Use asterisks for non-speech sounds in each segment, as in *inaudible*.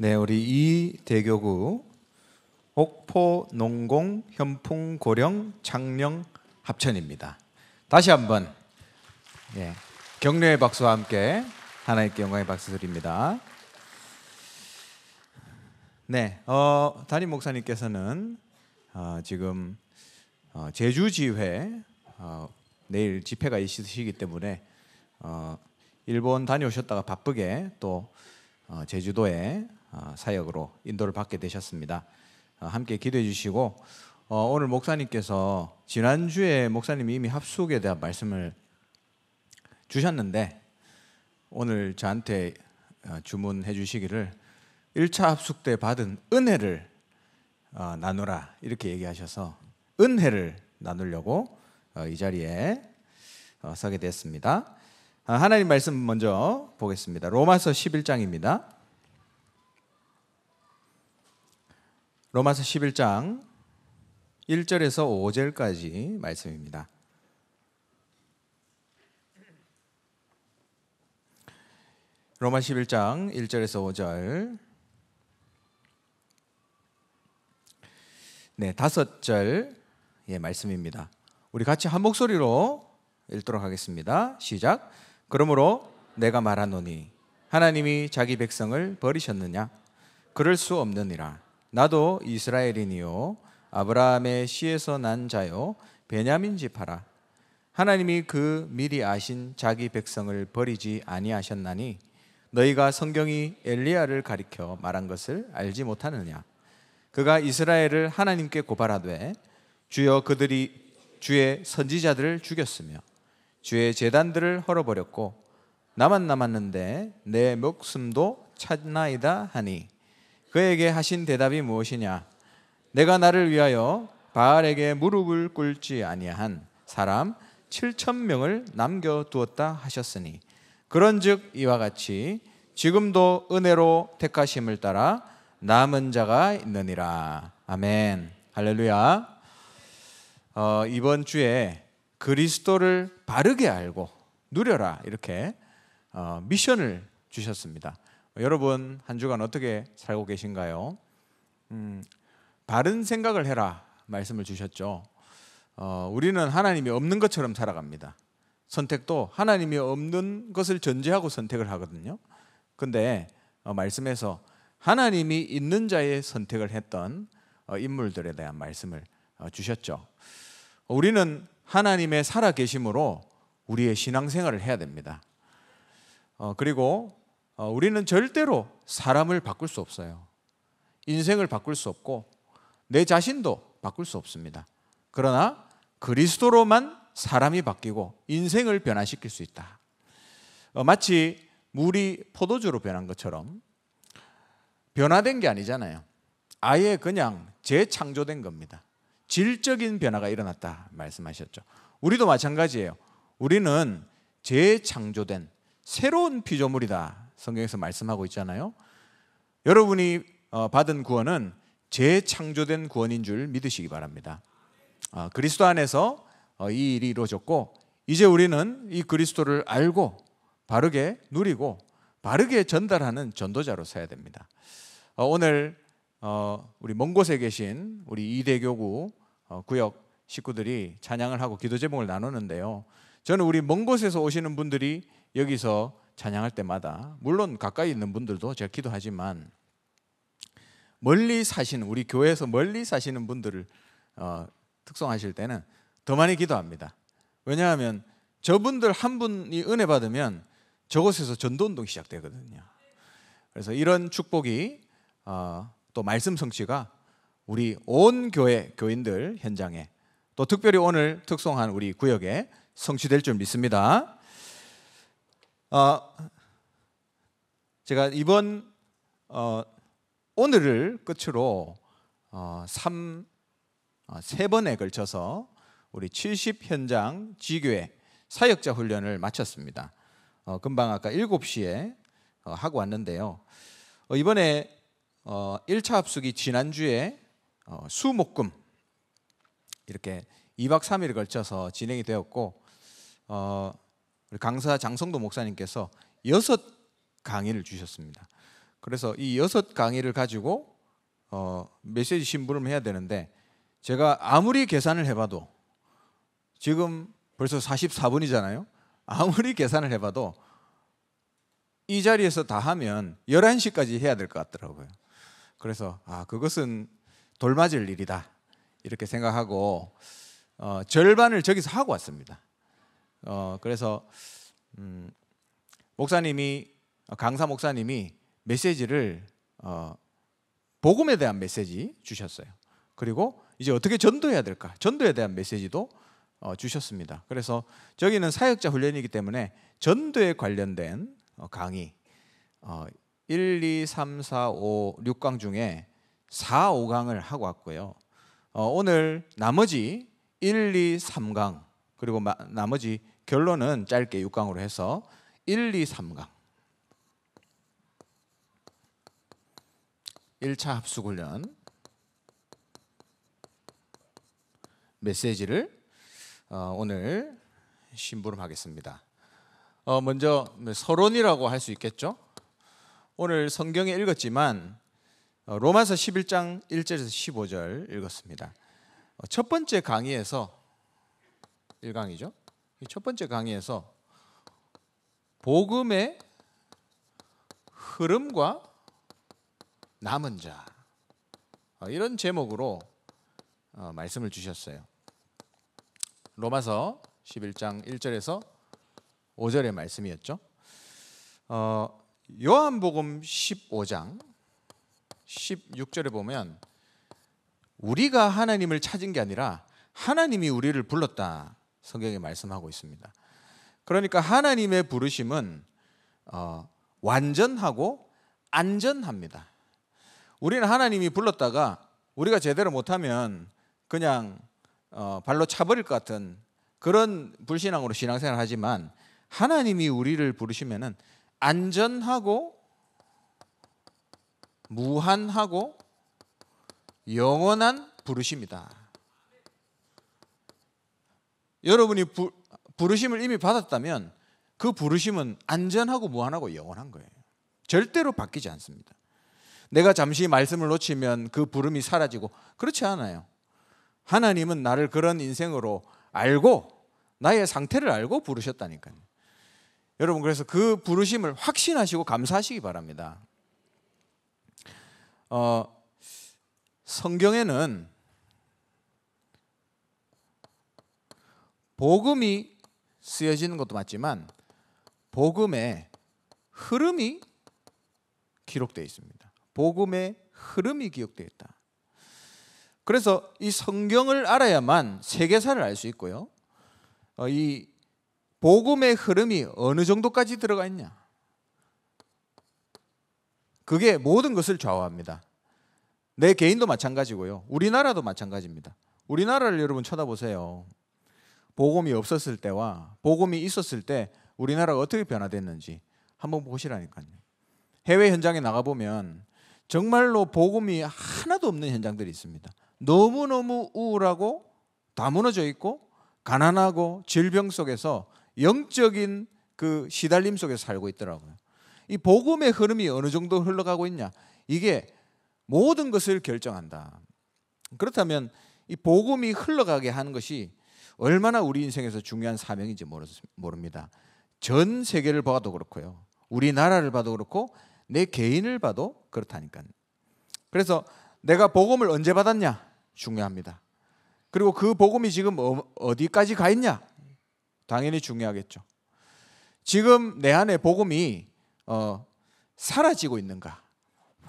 네, 우리 이 대교구 옥포 농공 현풍 고령 창령 합천입니다. 다시 한번 예, 격려의 박수와 함께 하나님께 영광의 박수 드립니다. 네, 어, 담임 목사님께서는 어, 지금 어, 제주 지회 어, 내일 집회가 있으시기 때문에 어, 일본 다녀오셨다가 바쁘게 또 어, 제주도에 아, 사역으로 인도를 받게 되셨습니다. 아, 함께 기도해 주시고 어, 오늘 목사님께서 지난주에 목사님이 이미 합숙에 대한 말씀을 주셨는데 오늘 저한테 어, 주문해 주시기를 1차 합숙 때 받은 은혜를 어, 나누라 이렇게 얘기하셔서 은혜를 나누려고 이 자리에 서게 됐습니다. 아, 하나님 말씀 먼저 보겠습니다. 로마서 11장입니다. 로마서 11장 1절에서 5절까지 말씀입니다. 로마 11장 1절에서 5절 네, 다절 예, 말씀입니다. 우리 같이 한 목소리로 읽도록 하겠습니다. 시작. 그러므로 내가 말하노니 하나님이 자기 백성을 버리셨느냐? 그럴 수 없느니라. 나도 이스라엘인이요 아브라함의 씨에서 난 자요 베냐민 지파라 하나님이 그 미리 아신 자기 백성을 버리지 아니하셨나니 너희가 성경이 엘리야를 가리켜 말한 것을 알지 못하느냐 그가 이스라엘을 하나님께 고발하되 주여 그들이 주의 선지자들을 죽였으며 주의 재단들을 헐어버렸고 나만 남았는데 내 목숨도 찾나이다 하니 그에게 하신 대답이 무엇이냐? 내가 나를 위하여 바알에게 무릎을 꿇지 아니한 사람 7천 명을 남겨 두었다 하셨으니 그런즉 이와 같이 지금도 은혜로 택하심을 따라 남은 자가 있느니라. 아멘. 할렐루야. 어, 이번 주에 그리스도를 바르게 알고 누려라 이렇게 어, 미션을 주셨습니다. 여러분 한 주간 어떻게 살고 계신가요? 음, 바른 생각을 해라 말씀을 주셨죠. 어, 우리는 하나님이 없는 것처럼 살아갑니다. 선택도 하나님이 없는 것을 전제하고 선택을 하거든요. 근데 어, 말씀에서 하나님이 있는 자의 선택을 했던 어, 인물들에 대한 말씀을 어, 주셨죠. 우리는 하나님의 살아계심으로 우리의 신앙생활을 해야 됩니다. 어, 그리고 어, 우리는 절대로 사람을 바꿀 수 없어요. 인생을 바꿀 수 없고 내 자신도 바꿀 수 없습니다. 그러나 그리스도로만 사람이 바뀌고 인생을 변화시킬 수 있다. 어, 마치 물이 포도주로 변한 것처럼 변화된 게 아니잖아요. 아예 그냥 재창조된 겁니다. 질적인 변화가 일어났다 말씀하셨죠. 우리도 마찬가지예요. 우리는 재창조된 새로운 피조물이다 성경에서 말씀하고 있잖아요. 여러분이 어, 받은 구원은 재창조된 구원인 줄 믿으시기 바랍니다. 어, 그리스도 안에서 어, 이 일이 이루어졌고 이제 우리는 이 그리스도를 알고 바르게 누리고 바르게 전달하는 전도자로 서야 됩니다. 오늘 우리 먼 곳에 계신 우리 이대교구 구역 식구들이 찬양을 하고 기도 제목을 나누는데요. 저는 우리 먼 곳에서 오시는 분들이 여기서 찬양할 때마다 물론 가까이 있는 분들도 제가 기도하지만 멀리 사시는 우리 교회에서 멀리 사시는 분들을 어, 특성하실 때는 더 많이 기도합니다. 왜냐하면 저분들 한 분이 은혜 받으면 저곳에서 전도 운동 시작되거든요. 그래서 이런 축복이 어, 또 말씀 성취가 우리 온 교회 교인들 현장에 또 특별히 오늘 특송한 우리 구역에 성취될 줄 믿습니다. 어, 제가 이번 어, 오늘을 끝으로 어, 3, 어, 세 번에 걸쳐서 우리 70 현장 지교회 사역자 훈련을 마쳤습니다. 어, 금방 아까 7시에 어, 하고 왔는데요. 어, 이번에 어, 1차 합숙이 지난주에 어, 수목금 이렇게 2박 3일에 걸쳐서 진행이 되었고 어, 우리 강사 장성도 목사님께서 여섯 강의를 주셨습니다. 그래서 이 여섯 강의를 가지고 어, 메시지 신부름 해야 되는데 제가 아무리 계산을 해봐도 지금 벌써 44분이잖아요. 아무리 계산을 해봐도 이 자리에서 다 하면 11시까지 해야 될 것 같더라고요. 그래서 아 그것은 돌맞을 일이다 이렇게 생각하고 어, 절반을 저기서 하고 왔습니다. 어, 그래서 음, 목사님이 어, 강사 목사님이 메시지를 어, 복음에 대한 메시지 주셨어요. 그리고 이제 어떻게 전도해야 될까? 전도에 대한 메시지도 어, 주셨습니다. 그래서 저기는 사역자 훈련이기 때문에 전도에 관련된 어, 강의 어, 1, 2, 3, 4, 5, 6강 중에 4, 5강을 하고 왔고요. 어, 오늘 나머지 1, 2, 3강 그리고 마, 나머지 결론은 짧게 6강으로 해서 1, 2, 3강 1차 합숙훈련 메시지를 어, 오늘 심부름하겠습니다. 어, 먼저 서론이라고 할 수 있겠죠. 오늘 성경에 읽었지만 어, 로마서 11장 1절에서 15절 읽었습니다. 어, 첫 번째 강의에서 1강이죠. 첫 번째 강의에서 복음의 흐름과 남은 자 어, 이런 제목으로 어, 말씀을 주셨어요. 로마서 11장 1절에서 5절의 말씀이었죠. 어, 요한복음 15장 16절에 보면 우리가 하나님을 찾은 게 아니라 하나님이 우리를 불렀다. 성경에 말씀하고 있습니다. 그러니까 하나님의 부르심은 어, 완전하고 안전합니다. 우리는 하나님이 불렀다가 우리가 제대로 못하면 그냥 어, 발로 차버릴 것 같은 그런 불신앙으로 신앙생활 하지만 하나님이 우리를 부르시면은 안전하고 무한하고 영원한 부르십니다. 여러분이 부, 부르심을 이미 받았다면 그 부르심은 안전하고 무한하고 영원한 거예요. 절대로 바뀌지 않습니다. 내가 잠시 말씀을 놓치면 그 부름이 사라지고 그렇지 않아요. 하나님은 나를 그런 인생으로 알고 나의 상태를 알고 부르셨다니까요. 여러분 그래서 그 부르심을 확신하시고 감사하시기 바랍니다. 어, 성경에는 복음이 쓰여지는 것도 맞지만 복음의 흐름이 기록되어 있습니다. 복음의 흐름이 기록되어 있다. 그래서 이 성경을 알아야만 세계사를 알 수 있고요. 어, 이 복음의 흐름이 어느 정도까지 들어가 있냐? 그게 모든 것을 좌우합니다. 내 개인도 마찬가지고요. 우리나라도 마찬가지입니다. 우리나라를 여러분 쳐다보세요. 복음이 없었을 때와 복음이 있었을 때 우리나라가 어떻게 변화됐는지 한번 보시라니까요. 해외 현장에 나가 보면 정말로 복음이 하나도 없는 현장들이 있습니다. 너무너무 우울하고 다 무너져 있고 가난하고 질병 속에서 영적인 그 시달림 속에 서 살고 있더라고요. 이 복음의 흐름이 어느 정도 흘러가고 있냐? 이게 모든 것을 결정한다. 그렇다면 이 복음이 흘러가게 하는 것이 얼마나 우리 인생에서 중요한 사명인지 모릅니다. 전 세계를 봐도 그렇고요. 우리나라를 봐도 그렇고 내 개인을 봐도 그렇다니까. 그래서 내가 복음을 언제 받았냐 중요합니다. 그리고 그 복음이 지금 어, 어디까지 가 있냐 당연히 중요하겠죠. 지금 내 안에 복음이 어, 사라지고 있는가,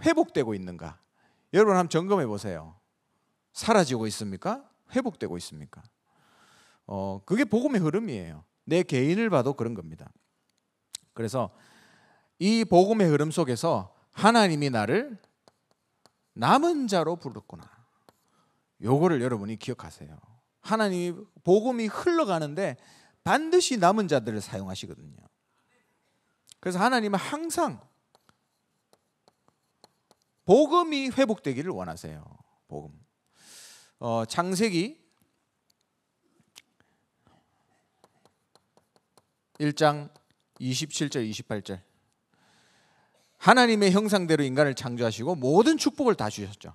회복되고 있는가. 여러분 한번 점검해 보세요. 사라지고 있습니까? 회복되고 있습니까? 어, 그게 복음의 흐름이에요. 내 개인을 봐도 그런 겁니다. 그래서 이 복음의 흐름 속에서 하나님이 나를 남은 자로 부르구나. 요거를 여러분이 기억하세요. 하나님이 복음이 흘러가는데 반드시 남은 자들을 사용하시거든요. 그래서 하나님은 항상 복음이 회복되기를 원하세요. 복음. 어, 창세기 1장 27절 28절. 하나님의 형상대로 인간을 창조하시고 모든 축복을 다 주셨죠.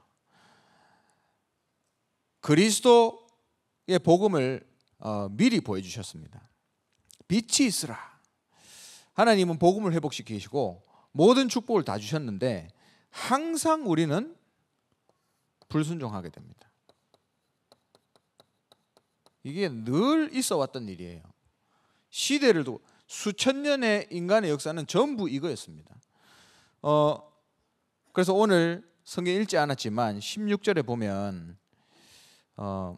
그리스도의 복음을 어, 미리 보여주셨습니다. 빛이 있으라. 하나님은 복음을 회복시키시고 모든 축복을 다 주셨는데 항상 우리는 불순종하게 됩니다. 이게 늘 있어 왔던 일이에요. 시대를 두고 수천 년의 인간의 역사는 전부 이거였습니다. 어, 그래서 오늘 성경 읽지 않았지만 16절에 보면 어,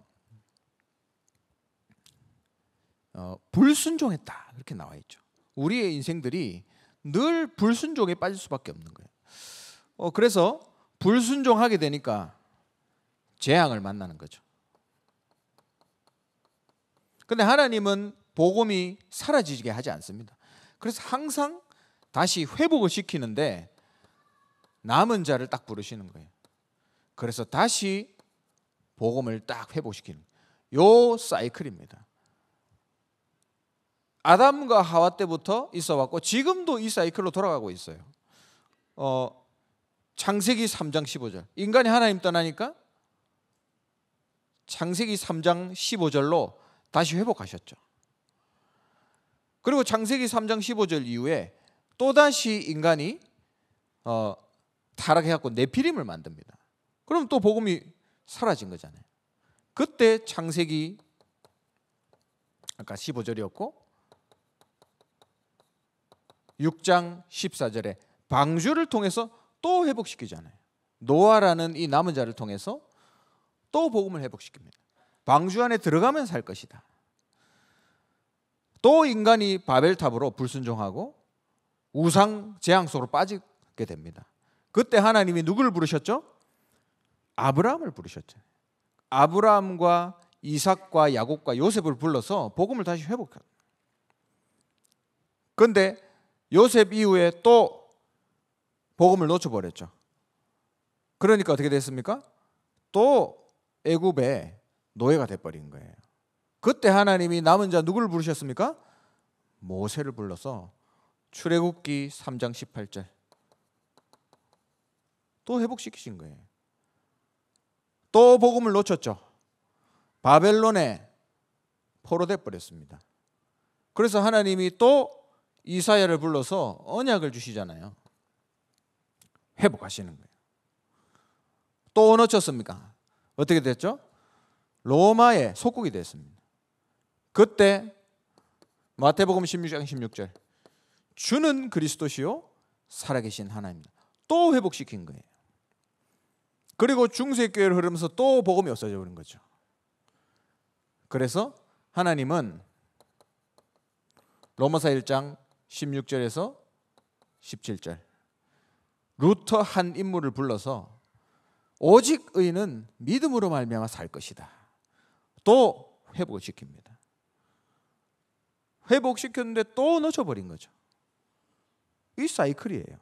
어, 불순종했다 이렇게 나와 있죠. 우리의 인생들이 늘 불순종에 빠질 수밖에 없는 거예요. 어, 그래서 불순종하게 되니까 재앙을 만나는 거죠. 근데 하나님은 복음이 사라지게 하지 않습니다. 그래서 항상 다시 회복을 시키는데 남은 자를 딱 부르시는 거예요. 그래서 다시 복음을 딱 회복시키는 요 사이클입니다. 아담과 하와 때부터 있어 왔고 지금도 이 사이클로 돌아가고 있어요. 어, 창세기 3장 15절. 인간이 하나님 떠나니까 창세기 3장 15절로 다시 회복하셨죠. 그리고 창세기 3장 15절 이후에 또다시 인간이 어, 타락해갖고 네피림을 만듭니다. 그럼 또 복음이 사라진 거잖아요. 그때 창세기 아까 15절이었고 6장 14절에 방주를 통해서 또 회복시키잖아요. 노아라는 이 남은 자를 통해서 또 복음을 회복시킵니다. 방주 안에 들어가면 살 것이다. 또 인간이 바벨탑으로 불순종하고 우상 재앙 속으로 빠지게 됩니다. 그때 하나님이 누구를 부르셨죠? 아브라함을 부르셨죠. 아브라함과 이삭과 야곱과 요셉을 불러서 복음을 다시 회복한. 그런데 요셉 이후에 또 복음을 놓쳐버렸죠. 그러니까 어떻게 됐습니까? 또 애굽의 노예가 돼버린 거예요. 그때 하나님이 남은 자 누구를 부르셨습니까? 모세를 불러서 출애굽기 3장 18절 또 회복시키신 거예요. 또 복음을 놓쳤죠. 바벨론에 포로돼 버렸습니다. 그래서 하나님이 또 이사야를 불러서 언약을 주시잖아요. 회복하시는 거예요. 또 놓쳤습니까? 어떻게 됐죠? 로마의 속국이 됐습니다. 그때 마태복음 16장 16절 주는 그리스도시요 살아계신 하나입니다. 또 회복시킨 거예요. 그리고 중세 교회를 흐르면서 또 복음이 없어져 버린 거죠. 그래서 하나님은 로마서 1장 16절에서 17절 루터 한 인물을 불러서 오직 의는 믿음으로 말미암아 살 것이다. 또 회복을 시킵니다. 회복시켰는데 또 놓쳐버린 거죠. 이 사이클이에요.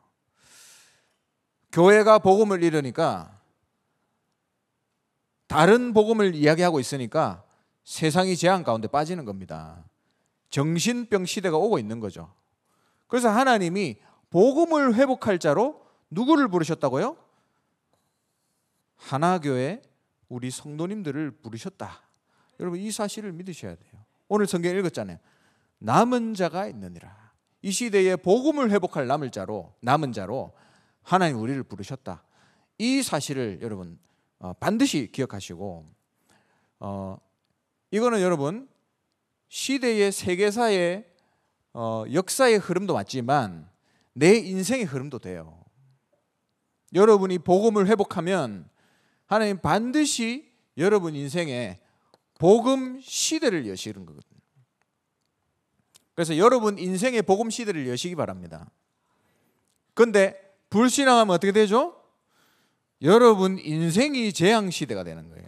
교회가 복음을 이러니까 다른 복음을 이야기하고 있으니까 세상이 재앙 가운데 빠지는 겁니다. 정신병 시대가 오고 있는 거죠. 그래서 하나님이 복음을 회복할 자로 누구를 부르셨다고요? 하나교회 우리 성도님들을 부르셨다. 여러분 이 사실을 믿으셔야 돼요. 오늘 성경 읽었잖아요. 남은 자가 있느니라. 이 시대에 복음을 회복할 남을 자로 남은 자로 하나님 우리를 부르셨다. 이 사실을 여러분 어, 반드시 기억하시고 어, 이거는 여러분 시대의 세계사의 어, 역사의 흐름도 맞지만 내 인생의 흐름도 돼요. 여러분이 복음을 회복하면 하나님 반드시 여러분 인생에 복음 시대를 여시는 거거든요. 그래서 여러분 인생의 복음 시대를 여시기 바랍니다. 근데 불신앙하면 어떻게 되죠? 여러분 인생이 재앙 시대가 되는 거예요.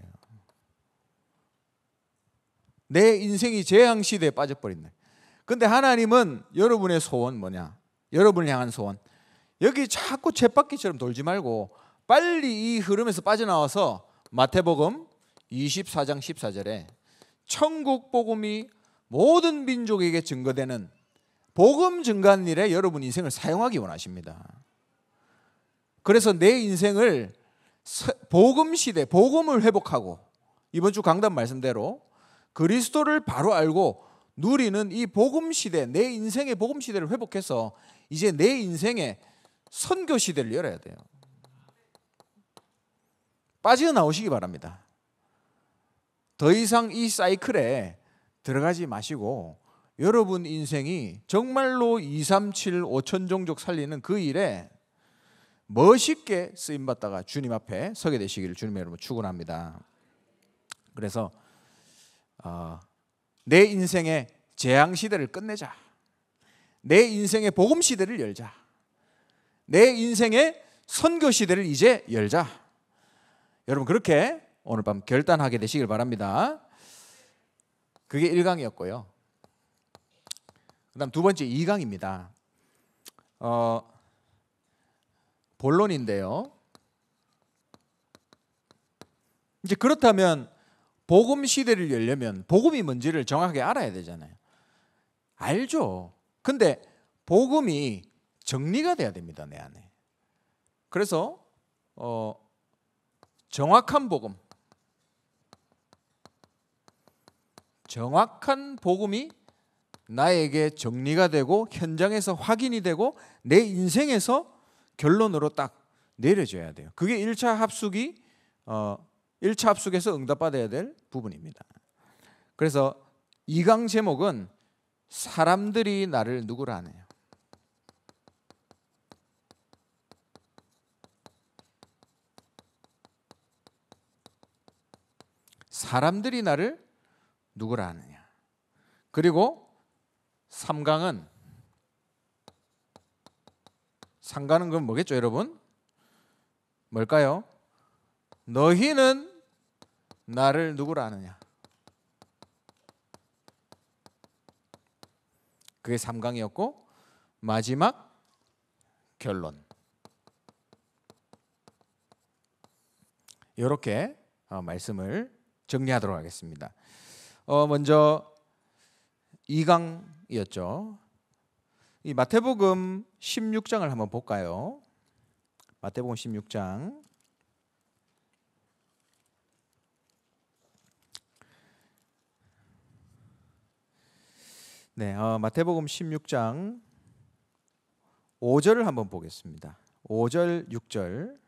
내 인생이 재앙 시대에 빠져버린다. 근데 하나님은 여러분의 소원 뭐냐? 여러분을 향한 소원. 여기 자꾸 쳇바퀴처럼 돌지 말고 빨리 이 흐름에서 빠져나와서 마태복음 24장 14절에 천국 복음이 모든 민족에게 증거되는 복음 증가한 일에 여러분 인생을 사용하기 원하십니다. 그래서 내 인생을 복음 시대, 복음을 회복하고 이번 주 강단 말씀대로 그리스도를 바로 알고 누리는 이 복음 시대, 내 인생의 복음 시대를 회복해서 이제 내 인생의 선교 시대를 열어야 돼요. 빠져나오시기 바랍니다. 더 이상 이 사이클에 들어가지 마시고 여러분 인생이 정말로 2, 3, 7, 5천 종족 살리는 그 일에 멋있게 쓰임 받다가 주님 앞에 서게 되시기를 주님의 이름으로 축원합니다. 그래서 어, 내 인생의 재앙 시대를 끝내자. 내 인생의 복음 시대를 열자. 내 인생의 선교 시대를 이제 열자. 여러분 그렇게 오늘 밤 결단하게 되시길 바랍니다. 그게 1강이었고요. 그다음 두 번째 2강입니다. 어, 본론인데요. 이제 그렇다면 복음 시대를 열려면 복음이 뭔지를 정확하게 알아야 되잖아요. 알죠. 근데 복음이 정리가 돼야 됩니다 내 안에. 그래서 어, 정확한 복음, 정확한 복음이 나에게 정리가 되고 현장에서 확인이 되고 내 인생에서 결론으로 딱 내려져야 돼요. 그게 1차 합숙이 어 1차 합숙에서 응답받아야 될 부분입니다. 그래서 2강 제목은 사람들이 나를 누구라 하네요. 사람들이 나를 누구를 아느냐. 그리고 삼강은 상가는 건 뭐겠죠, 여러분? 뭘까요? 너희는 나를 누구를 아느냐? 그게 3강이었고 마지막 결론. 이렇게 어, 말씀을 정리하도록 하겠습니다. 어 먼저 2강이었죠. 이 마태복음 16장을 한번 볼까요? 마태복음 16장 네, 어, 마태복음 16장 5절을 한번 보겠습니다. 5절, 6절.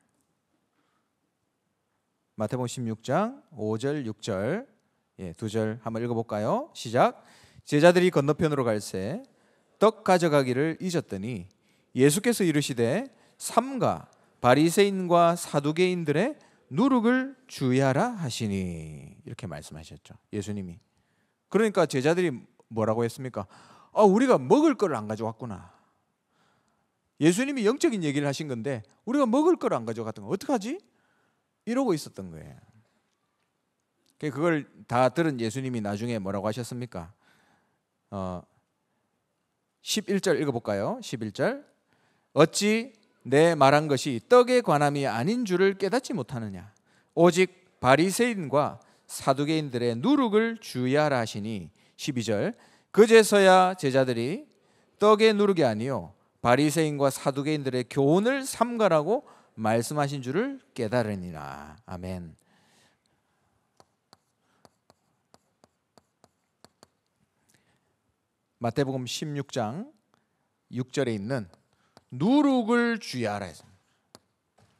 마태복음 16장 5절, 6절. 예, 두절 한번 읽어볼까요? 시작. 제자들이 건너편으로 갈새 떡 가져가기를 잊었더니 예수께서 이르시되 삼가 바리새인과 사두개인들의 누룩을 주의하라 하시니 이렇게 말씀하셨죠. 예수님이. 그러니까 제자들이 뭐라고 했습니까? 아, 우리가 먹을 걸안 가져왔구나. 예수님이 영적인 얘기를 하신 건데 우리가 먹을 걸안 가져갔던 거 어떡하지? 이러고 있었던 거예요. 그 그걸 다 들은 예수님이 나중에 뭐라고 하셨습니까? 어, 11절 읽어볼까요? 11절 어찌 내 말한 것이 떡에 관함이 아닌 줄을 깨닫지 못하느냐 오직 바리새인과 사두개인들의 누룩을 주의라 하시니 12절 그제서야 제자들이 떡의 누룩이 아니요 바리새인과 사두개인들의 교훈을 삼가라고 말씀하신 줄을 깨달으니라 아멘 마태복음 16장 6절에 있는 누룩을 주의하라 해서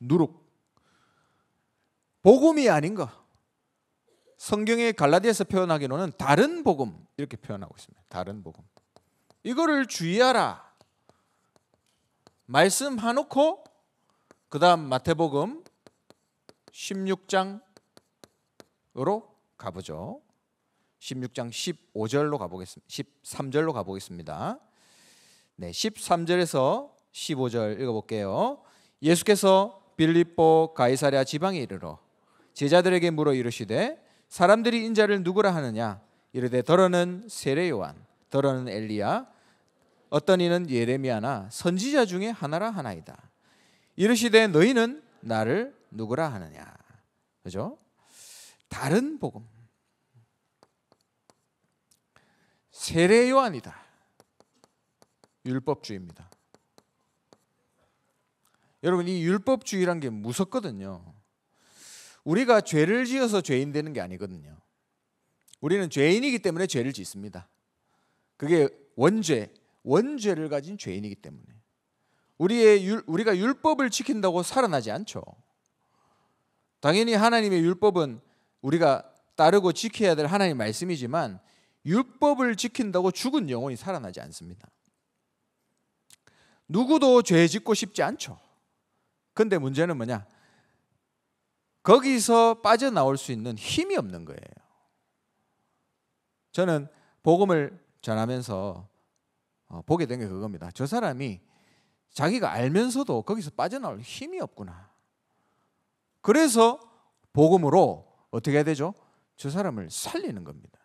누룩 복음이 아닌가 성경의 갈라디아서 표현하기로는 다른 복음 이렇게 표현하고 있습니다. 다른 복음 이거를 주의하라 말씀하놓고 그다음 마태복음 16장으로 가보죠. 16장 15절로 가보겠습니다. 13절로 가보겠습니다. 네, 13절에서 15절 읽어볼게요. 예수께서 빌립보 가이사랴 지방에 이르러 제자들에게 물어 이르시되 사람들이 인자를 누구라 하느냐 이르되 더러는 세례 요한 더러는 엘리야 어떤 이는 예레미야나 선지자 중에 하나라 하나이다 이르시되 너희는 나를 누구라 하느냐 그죠 다른 복음 세례 요한이다. 율법주의입니다. 여러분 이 율법주의란 게 무섭거든요. 우리가 죄를 지어서 죄인 되는 게 아니거든요. 우리는 죄인이기 때문에 죄를 짓습니다. 그게 원죄, 원죄를 가진 죄인이기 때문에 우리의 율, 우리가 율법을 지킨다고 살아나지 않죠. 당연히 하나님의 율법은 우리가 따르고 지켜야 될 하나님 의 말씀이지만 율법을 지킨다고 죽은 영혼이 살아나지 않습니다. 누구도 죄 짓고 싶지 않죠. 근데 문제는 뭐냐? 거기서 빠져나올 수 있는 힘이 없는 거예요. 저는 복음을 전하면서 어, 보게 된 게 그겁니다. 저 사람이 자기가 알면서도 거기서 빠져나올 힘이 없구나. 그래서 복음으로 어떻게 해야 되죠? 저 사람을 살리는 겁니다.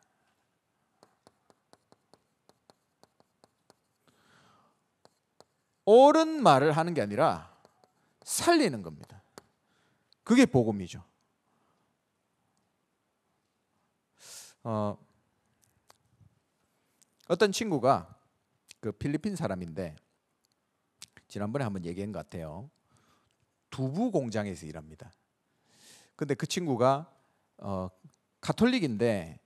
옳은 말을 하는 게 아니라 살리는 겁니다. 그게 복음이죠. 어, 어떤 친구가 그 필리핀 사람인데 지난번에 한번 얘기한 것 같아요. 두부 공장에서 일합니다. 근데 그 친구가 어, 가톨릭인데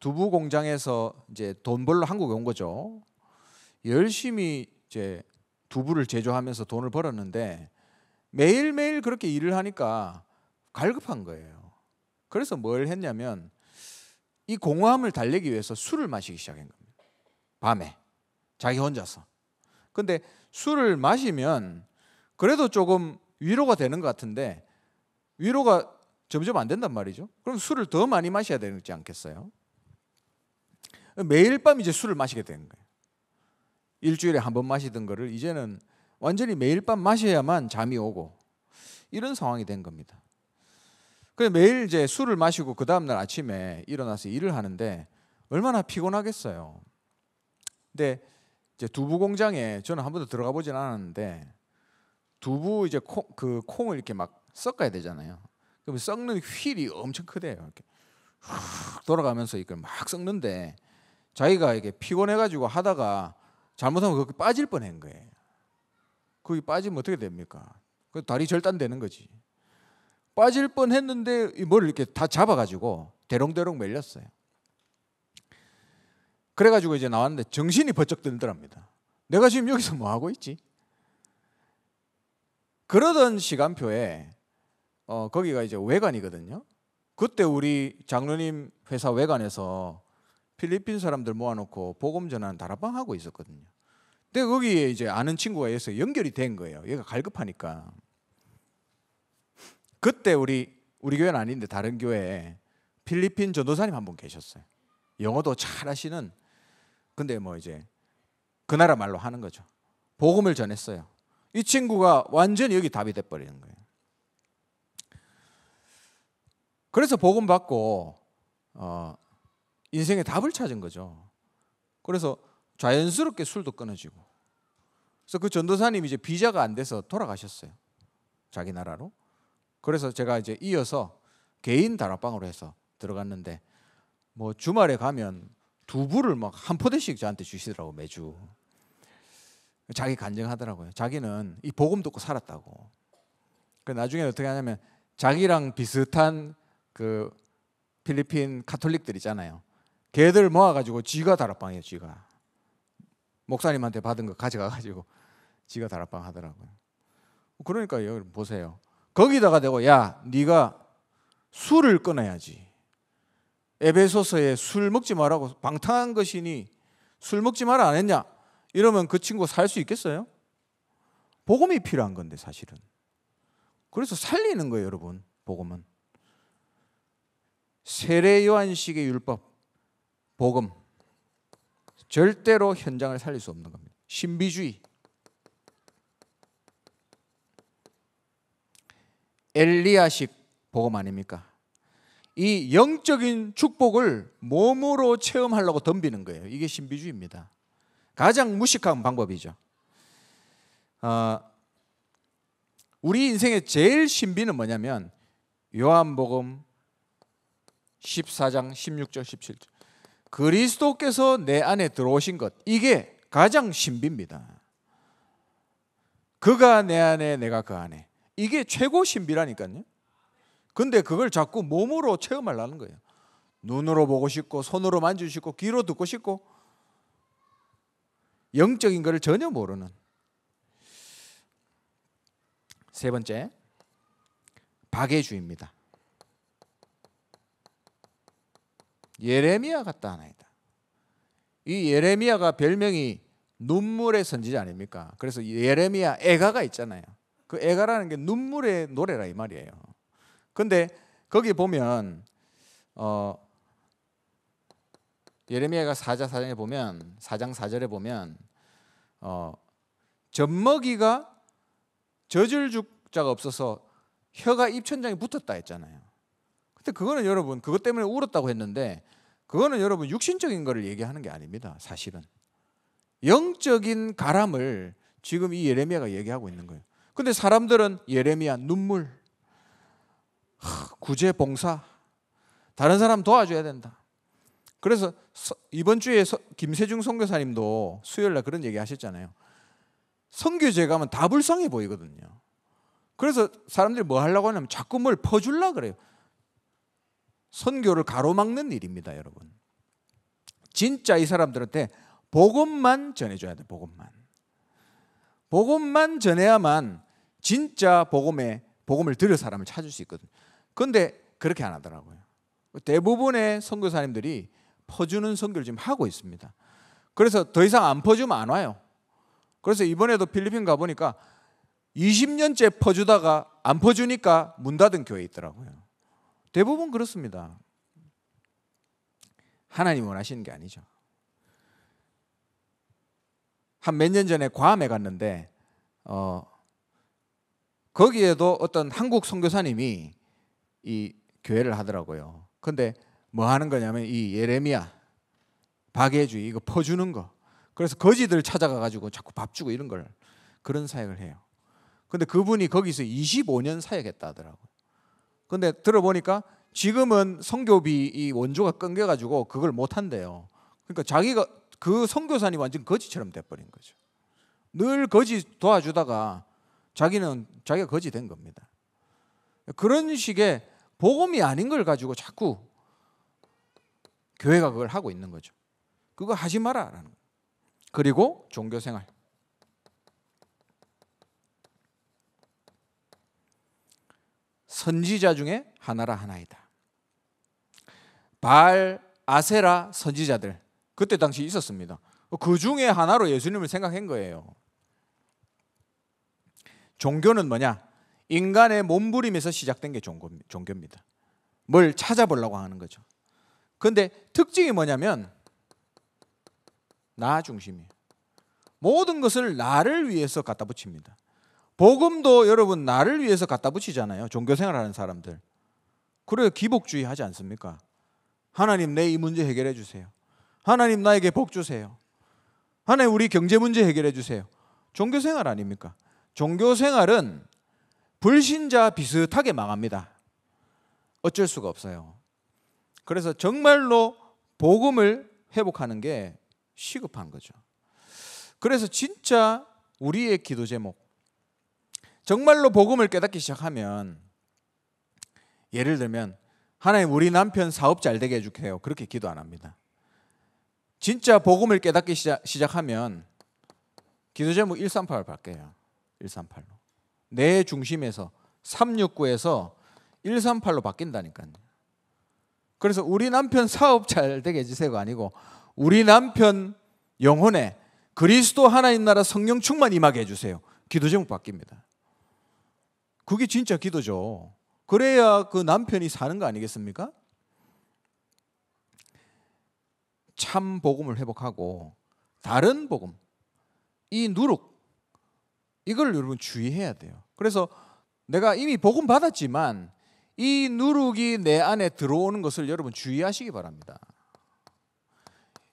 두부 공장에서 이제 돈 벌러 한국에 온 거죠. 열심히 이제 두부를 제조하면서 돈을 벌었는데 매일매일 그렇게 일을 하니까 갈급한 거예요. 그래서 뭘 했냐면 이 공허함을 달래기 위해서 술을 마시기 시작한 겁니다. 밤에 자기 혼자서. 근데 술을 마시면 그래도 조금 위로가 되는 것 같은데 위로가 점점 안 된단 말이죠. 그럼 술을 더 많이 마셔야 되지 않겠어요? 매일 밤 이제 술을 마시게 되는 거예요. 일주일에 한 번 마시던 거를 이제는 완전히 매일 밤 마셔야만 잠이 오고 이런 상황이 된 겁니다. 그래서 매일 이제 술을 마시고 그 다음날 아침에 일어나서 일을 하는데 얼마나 피곤하겠어요. 근데 이제 두부 공장에 저는 한 번도 들어가 보진 않았는데 두부 이제 콩, 그 콩을 이렇게 막 섞어야 되잖아요. 그럼 섞는 휠이 엄청 크대요. 이렇게 돌아가면서 이걸 막 섞는데 자기가 이게 피곤해가지고 하다가 잘못하면 그렇게 빠질 뻔한 거예요. 거기 빠지면 어떻게 됩니까? 그 다리 절단되는 거지. 빠질 뻔했는데 뭘 이렇게 다 잡아가지고 대롱대롱 멜렸어요. 그래가지고 이제 나왔는데 정신이 번쩍 들더랍니다. 내가 지금 여기서 뭐 하고 있지? 그러던 시간표에 어, 거기가 이제 외관이거든요. 그때 우리 장로님 회사 외관에서 필리핀 사람들 모아놓고 복음 전하는 다락방 하고 있었거든요. 근데 거기에 이제 아는 친구가 있어서 연결이 된 거예요. 얘가 갈급하니까. 그때 우리 우리 교회는 아닌데 다른 교회에 필리핀 전도사님 한 분 계셨어요. 영어도 잘하시는 근데 뭐 이제 그 나라 말로 하는 거죠. 복음을 전했어요. 이 친구가 완전히 여기 답이 돼 버리는 거예요. 그래서 복음 받고 어, 인생의 답을 찾은 거죠. 그래서 자연스럽게 술도 끊어지고. 그래서 그 전도사님이 이제 비자가 안 돼서 돌아가셨어요. 자기 나라로. 그래서 제가 이제 이어서 개인 다락방으로 해서 들어갔는데 뭐 주말에 가면 두부를 막 한 포대씩 저한테 주시더라고 매주. 자기 간증하더라고요. 자기는 이 복음 듣고 살았다고. 그 나중에 어떻게 하냐면 자기랑 비슷한 그 필리핀 카톨릭들 있잖아요. 개들 모아가지고 지가 다락방이에요. 지가 목사님한테 받은 거 가져가가지고 지가 *laughs* 다락방 하더라고요. 그러니까 여기 보세요. 거기다가 되고야 네가 술을 끊어야지. 에베소서에 술 먹지 말라고 방탕한 것이니 술 먹지 말아 안 했냐? 이러면 그 친구 살 수 있겠어요? 복음이 필요한 건데 사실은. 그래서 살리는 거예요, 여러분. 복음은 세례 요한식의 율법 복음. 절대로 현장을 살릴 수 없는 겁니다. 신비주의. 엘리야식 복음 아닙니까? 이 영적인 축복을 몸으로 체험하려고 덤비는 거예요. 이게 신비주의입니다. 가장 무식한 방법이죠. 어, 우리 인생의 제일 신비는 뭐냐면 요한복음 14장 16절 17절 그리스도께서 내 안에 들어오신 것 이게 가장 신비입니다. 그가 내 안에 내가 그 안에 이게 최고 신비라니까요. 근데 그걸 자꾸 몸으로 체험하려는 거예요. 눈으로 보고 싶고 손으로 만지고 싶고 귀로 듣고 싶고 영적인 것을 전혀 모르는 세 번째 박해주입니다. 예레미야 같다 하나이다. 이 예레미야가 별명이 눈물의 선지자 아닙니까? 그래서 예레미야 애가가 있잖아요. 그 애가라는 게 눈물의 노래라 이 말이에요. 근데 거기 보면 어 예레미야가 사자 사장에 보면 사장 사절에 보면 어 젖먹이가 젖을 죽자가 없어서 혀가 입천장에 붙었다 했잖아요. 그때 그거는 여러분 그것 때문에 울었다고 했는데 그거는 여러분 육신적인 것을 얘기하는 게 아닙니다. 사실은 영적인 가람을 지금 이 예레미야가 얘기하고 있는 거예요. 근데 사람들은 예레미야 눈물 구제 봉사 다른 사람 도와줘야 된다. 그래서 이번 주에 김세중 선교사님도 수요일 날 그런 얘기 하셨잖아요. 선교제 가면 다 불쌍해 보이거든요. 그래서 사람들이 뭐 하려고 하냐면 자꾸 뭘 퍼줄라 그래요. 선교를 가로막는 일입니다, 여러분. 진짜 이 사람들한테 복음만 전해줘야 돼, 복음만. 복음만 전해야만 진짜 복음에 복음을 들을 사람을 찾을 수 있거든. 근데 그렇게 안 하더라고요. 대부분의 선교사님들이 퍼주는 선교를 지금 하고 있습니다. 그래서 더 이상 안 퍼주면 안 와요. 그래서 이번에도 필리핀 가 보니까 20년째 퍼주다가 안 퍼주니까 문 닫은 교회 있더라고요. 대부분 그렇습니다. 하나님 원하시는 게 아니죠. 한 몇 년 전에 괌에 갔는데 어, 거기에도 어떤 한국 선교사님이 이 교회를 하더라고요. 근데 뭐 하는 거냐면 이 예레미야 박해주의 이거 퍼주는 거. 그래서 거지들 찾아가 가지고 자꾸 밥 주고 이런 걸 그런 사역을 해요. 근데 그분이 거기서 25년 사역했다 하더라고요. 근데 들어보니까 지금은 성교비 이 원조가 끊겨가지고 그걸 못 한대요. 그러니까 자기가 그 성교사님 완전 거지처럼 돼버린 거죠. 늘 거지 도와주다가 자기는 자기가 거지 된 겁니다. 그런 식의 복음이 아닌 걸 가지고 자꾸 교회가 그걸 하고 있는 거죠. 그거 하지 마라라는. 거예요. 그리고 종교생활. 선지자 중에 하나라 하나이다. 발 아세라 선지자들 그때 당시 있었습니다. 그 중에 하나로 예수님을 생각한 거예요. 종교는 뭐냐? 인간의 몸부림에서 시작된 게 종교입니다. 뭘 찾아보려고 하는 거죠. 근데 특징이 뭐냐면 나 중심이에요. 모든 것을 나를 위해서 갖다 붙입니다. 복음도 여러분 나를 위해서 갖다 붙이잖아요. 종교 생활하는 사람들. 그래 기복주의 하지 않습니까? 하나님 내 이 문제 해결해 주세요. 하나님 나에게 복 주세요. 하나님 우리 경제 문제 해결해 주세요. 종교 생활 아닙니까? 종교 생활은 불신자 비슷하게 망합니다. 어쩔 수가 없어요. 그래서 정말로 복음을 회복하는 게 시급한 거죠. 그래서 진짜 우리의 기도 제목 정말로 복음을 깨닫기 시작하면 예를 들면 하나님 우리 남편 사업 잘 되게 해주세요. 그렇게 기도 안 합니다. 진짜 복음을 깨닫기 시작, 하면 기도 제목 1 3 8바뀌어요 138로. 내 중심에서 369에서 138로 바뀐다니까요. 그래서 우리 남편 사업 잘 되게 해주세요가 아니고 우리 남편 영혼에 그리스도 하나님 나라 성령 충만 임하게 해주세요. 기도 제목 바뀝니다. 그게 진짜 기도죠. 그래야 그 남편이 사는 거 아니겠습니까? 참 복음을 회복하고 다른 복음, 이 누룩 이걸 여러분 주의해야 돼요. 그래서 내가 이미 복음 받았지만 이 누룩이 내 안에 들어오는 것을 여러분 주의하시기 바랍니다.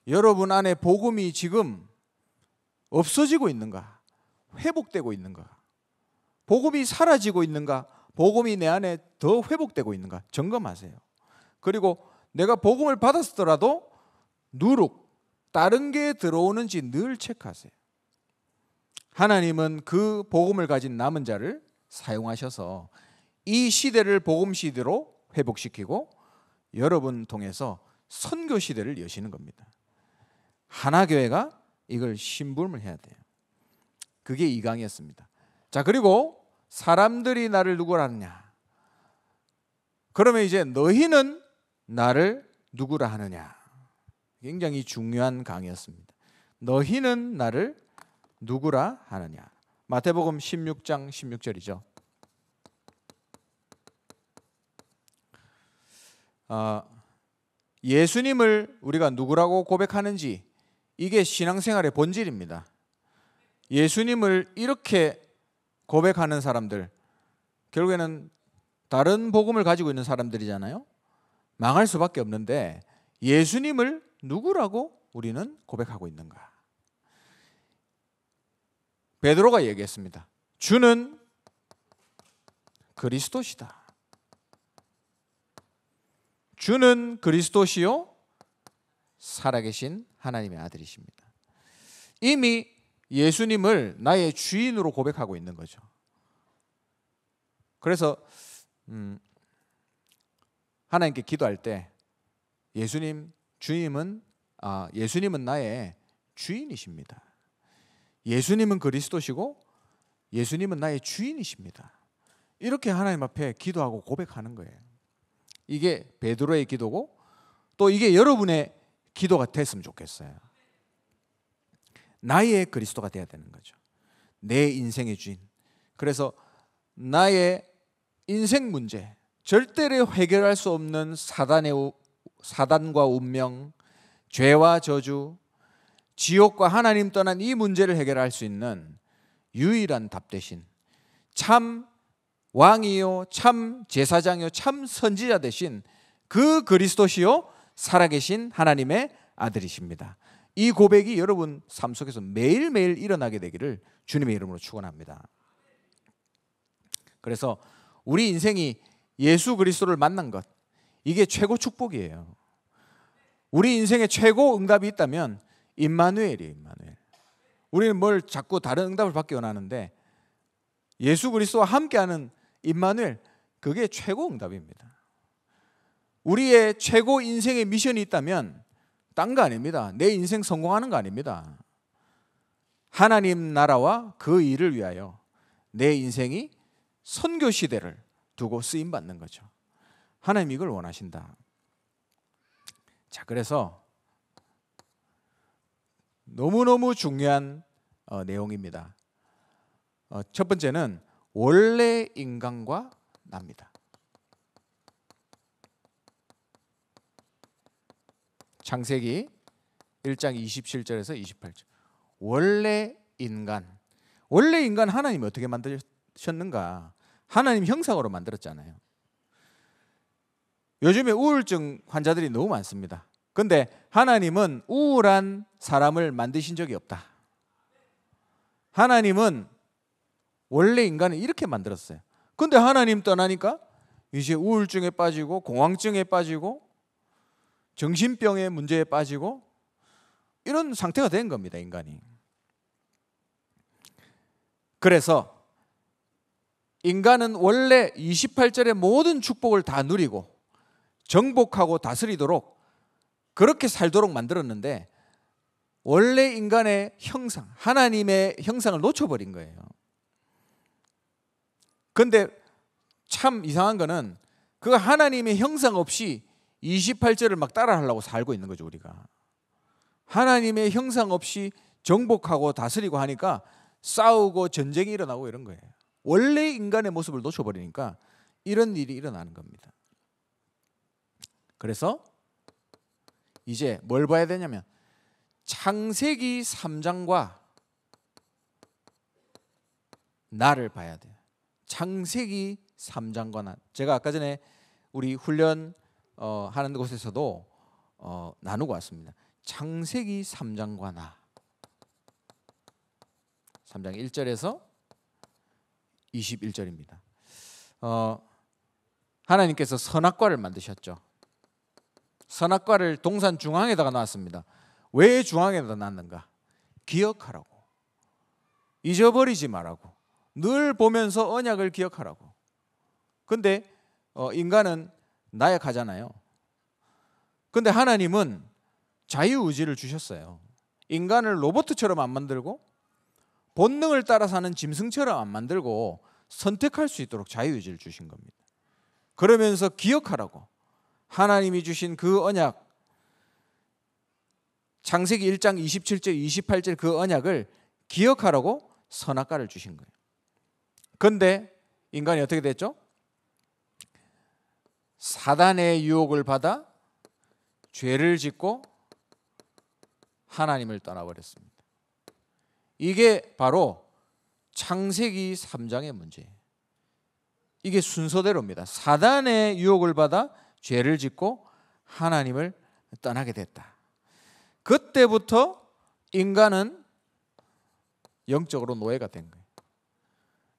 여러분 안에 복음이 지금 없어지고 있는가? 회복되고 있는가? 복음이 사라지고 있는가? 복음이 내 안에 더 회복되고 있는가? 점검하세요. 그리고 내가 복음을 받았더라도 누룩 다른 게 들어오는지 늘 체크하세요. 하나님은 그 복음을 가진 남은 자를 사용하셔서 이 시대를 복음 시대로 회복시키고 여러분 통해서 선교 시대를 여시는 겁니다. 하나 교회가 이걸 신부름을 해야 돼요. 그게 이강이었습니다. 자, 그리고 사람들이 나를 누구라느냐? 그러면 이제 너희는 나를 누구라 하느냐? 굉장히 중요한 강의였습니다. 너희는 나를 누구라 하느냐? 마태복음 16장 16절이죠. 어, 아, 예수님을 우리가 누구라고 고백하는지 이게 신앙생활의 본질입니다. 예수님을 이렇게 고백하는 사람들 결국에는 다른 복음을 가지고 있는 사람들이잖아요. 망할 수밖에 없는데 예수님을 누구라고 우리는 고백하고 있는가? 베드로가 얘기했습니다. 주는 그리스도시다. 주는 그리스도시요 살아계신 하나님의 아들이십니다. 이미 예수님을 나의 주인으로 고백하고 있는 거죠. 그래서 음, 하나님께 기도할 때 예수님 주님은 아, 예수님은 나의 주인이십니다. 예수님은 그리스도시고 예수님은 나의 주인이십니다. 이렇게 하나님 앞에 기도하고 고백하는 거예요. 이게 베드로의 기도고 또 이게 여러분의 기도가 됐으면 좋겠어요. 나의 그리스도가 돼야 되는 거죠. 내 인생의 주인. 그래서 나의 인생 문제, 절대로 해결할 수 없는 사단의 사단과 운명, 죄와 저주, 지옥과 하나님 떠난 이 문제를 해결할 수 있는 유일한 답 대신 참 왕이요, 참 제사장이요, 참 선지자 대신 그 그리스도시요 살아계신 하나님의 아들이십니다. 이 고백이 여러분 삶 속에서 매일매일 일어나게 되기를 주님의 이름으로 축원합니다. 그래서 우리 인생이 예수 그리스도를 만난 것 이게 최고 축복이에요. 우리 인생의 최고 응답이 있다면 임마누엘이에요, 임마누엘. 우리는 뭘 자꾸 다른 응답을 받기 원하는데 예수 그리스도와 함께하는 임마누엘 그게 최고 응답입니다. 우리의 최고 인생의 미션이 있다면 딴거 아닙니다. 내 인생 성공하는 거 아닙니다. 하나님 나라와 그 일을 위하여 내 인생이 선교 시대를 두고 쓰임 받는 거죠. 하나님 이걸 원하신다. 자, 그래서 너무너무 중요한 어, 내용입니다. 어, 첫 번째는 원래 인간과 납니다. 창세기 1장 27절에서 28절. 원래 인간. 원래 인간 하나님이 어떻게 만드셨는가? 하나님 형상으로 만들었잖아요. 요즘에 우울증 환자들이 너무 많습니다. 근데 하나님은 우울한 사람을 만드신 적이 없다. 하나님은 원래 인간을 이렇게 만들었어요. 근데 하나님 떠나니까 이제 우울증에 빠지고 공황증에 빠지고 정신병의 문제에 빠지고 이런 상태가 된 겁니다, 인간이. 그래서 인간은 원래 28절의 모든 축복을 다 누리고 정복하고 다스리도록 그렇게 살도록 만들었는데 원래 인간의 형상, 하나님의 형상을 놓쳐버린 거예요. 근데 참 이상한 거는 그 하나님의 형상 없이 28절을 막 따라하려고 살고 있는 거죠, 우리가. 하나님의 형상 없이 정복하고 다스리고 하니까 싸우고 전쟁이 일어나고 이런 거예요. 원래 인간의 모습을 놓쳐버리니까 이런 일이 일어나는 겁니다. 그래서 이제 뭘 봐야 되냐면 창세기 3장과 나를 봐야 돼요. 창세기 3장과 나. 제가 아까 전에 우리 훈련 어, 하는 곳에서도 어, 나누고 왔습니다. 창세기 3장과 나 3장 1절에서 21절입니다. 어, 하나님께서 선악과를 만드셨죠. 선악과를 동산 중앙에다가 놨습니다. 왜 중앙에다 놨는가? 기억하라고. 잊어버리지 말라고. 늘 보면서 언약을 기억하라고. 근데 어, 인간은 나약하잖아요. 근데 하나님은 자유의지를 주셨어요. 인간을 로봇처럼 안 만들고 본능을 따라 사는 짐승처럼 안 만들고 선택할 수 있도록 자유의지를 주신 겁니다. 그러면서 기억하라고 하나님이 주신 그 언약 창세기 1장 27절 28절 그 언약을 기억하라고 선악과를 주신 거예요. 근데 인간이 어떻게 됐죠? 사단의 유혹을 받아 죄를 짓고 하나님을 떠나버렸습니다. 이게 바로 창세기 3장의 문제예요. 이게 순서대로입니다. 사단의 유혹을 받아 죄를 짓고 하나님을 떠나게 됐다. 그때부터 인간은 영적으로 노예가 된 거예요.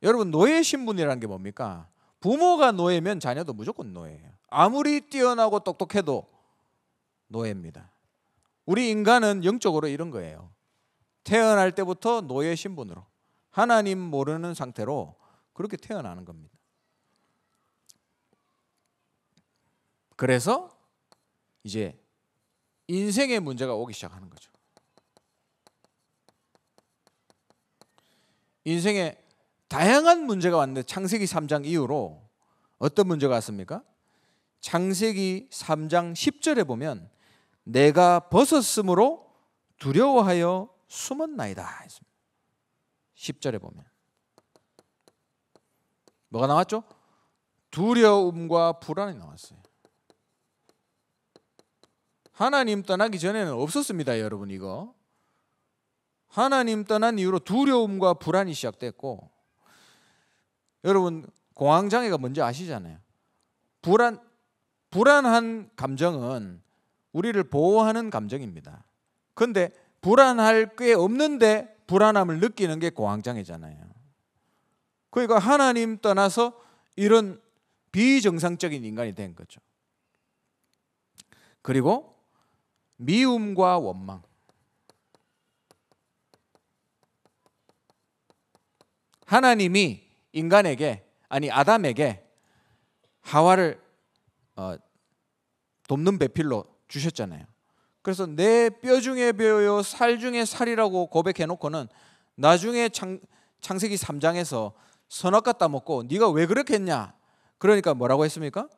여러분 노예 신분이라는 게 뭡니까? 부모가 노예면 자녀도 무조건 노예예요. 아무리 뛰어나고 똑똑해도 노예입니다. 우리 인간은 영적으로 이런 거예요. 태어날 때부터 노예 신분으로 하나님 모르는 상태로 그렇게 태어나는 겁니다. 그래서 이제 인생의 문제가 오기 시작하는 거죠. 인생의 다양한 문제가 왔는데 창세기 3장 이후로 어떤 문제가 왔습니까? 창세기 3장 10절에 보면 내가 벗었으므로 두려워하여 숨었나이다. 10절에 보면 뭐가 나왔죠? 두려움과 불안이 나왔어요. 하나님 떠나기 전에는 없었습니다, 여러분 이거. 하나님 떠난 이후로 두려움과 불안이 시작됐고 여러분 공황장애가 뭔지 아시잖아요. 불안 불안한 감정은 우리를 보호하는 감정입니다. 근데 불안할 게 없는데 불안함을 느끼는 게 공황장애잖아요. 그러니까 하나님 떠나서 이런 비정상적인 인간이 된 거죠. 그리고 미움과 원망. 하나님이 인간에게 아니 아담에게 하와를 어, 돕는 배필로 주셨잖아요. 그래서 내 뼈 중에 뼈요 살 중에 살이라고 고백해 놓고는 나중에 창, 창세기 3장에서 선악 갖다 먹고 네가 왜 그렇게 했냐? 그러니까 뭐라고 했습니까?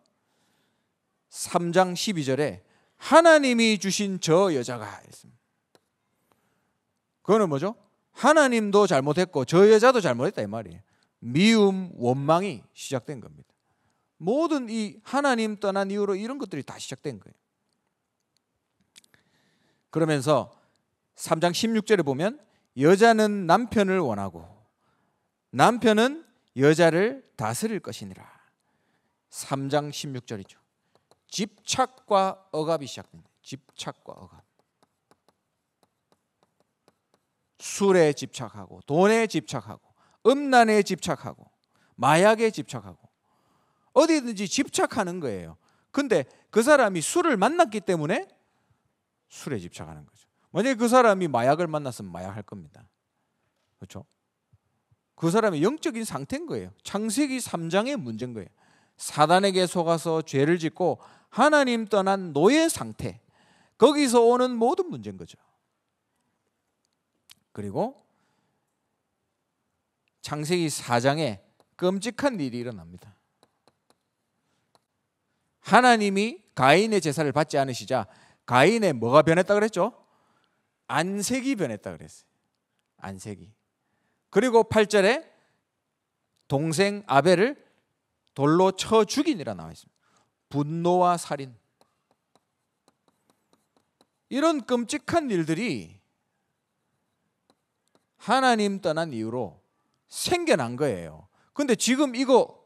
3장 12절에 하나님이 주신 저 여자가 있습니다. 그거는 뭐죠? 하나님도 잘못했고 저 여자도 잘못했다 이 말이에요. 미움, 원망이 시작된 겁니다. 모든 이 하나님 떠난 이후로 이런 것들이 다 시작된 거예요. 그러면서 3장 16절에 보면 여자는 남편을 원하고 남편은 여자를 다스릴 것이니라. 3장 16절이죠. 집착과 억압이 시작됩니다. 집착과 억압. 술에 집착하고 돈에 집착하고 음란에 집착하고 마약에 집착하고 어디든지 집착하는 거예요. 근데 그 사람이 술을 만났기 때문에 술에 집착하는 거죠. 만약에 그 사람이 마약을 만났으면 마약할 겁니다. 그렇죠? 그 사람의 영적인 상태인 거예요. 창세기 3장의 문제인 거예요. 사단에게 속아서 죄를 짓고 하나님 떠난 노예 상태. 거기서 오는 모든 문제인 거죠. 그리고 창세기 4장에 끔찍한 일이 일어납니다. 하나님이 가인의 제사를 받지 않으시자 가인의 뭐가 변했다 그랬죠? 안색이 변했다 그랬어요. 안색이. 그리고 8절에 동생 아벨을 돌로 쳐 죽인이라 나와 있습니다. 분노와 살인. 이런 끔찍한 일들이 하나님 떠난 이유로 생겨난 거예요. 근데 지금 이거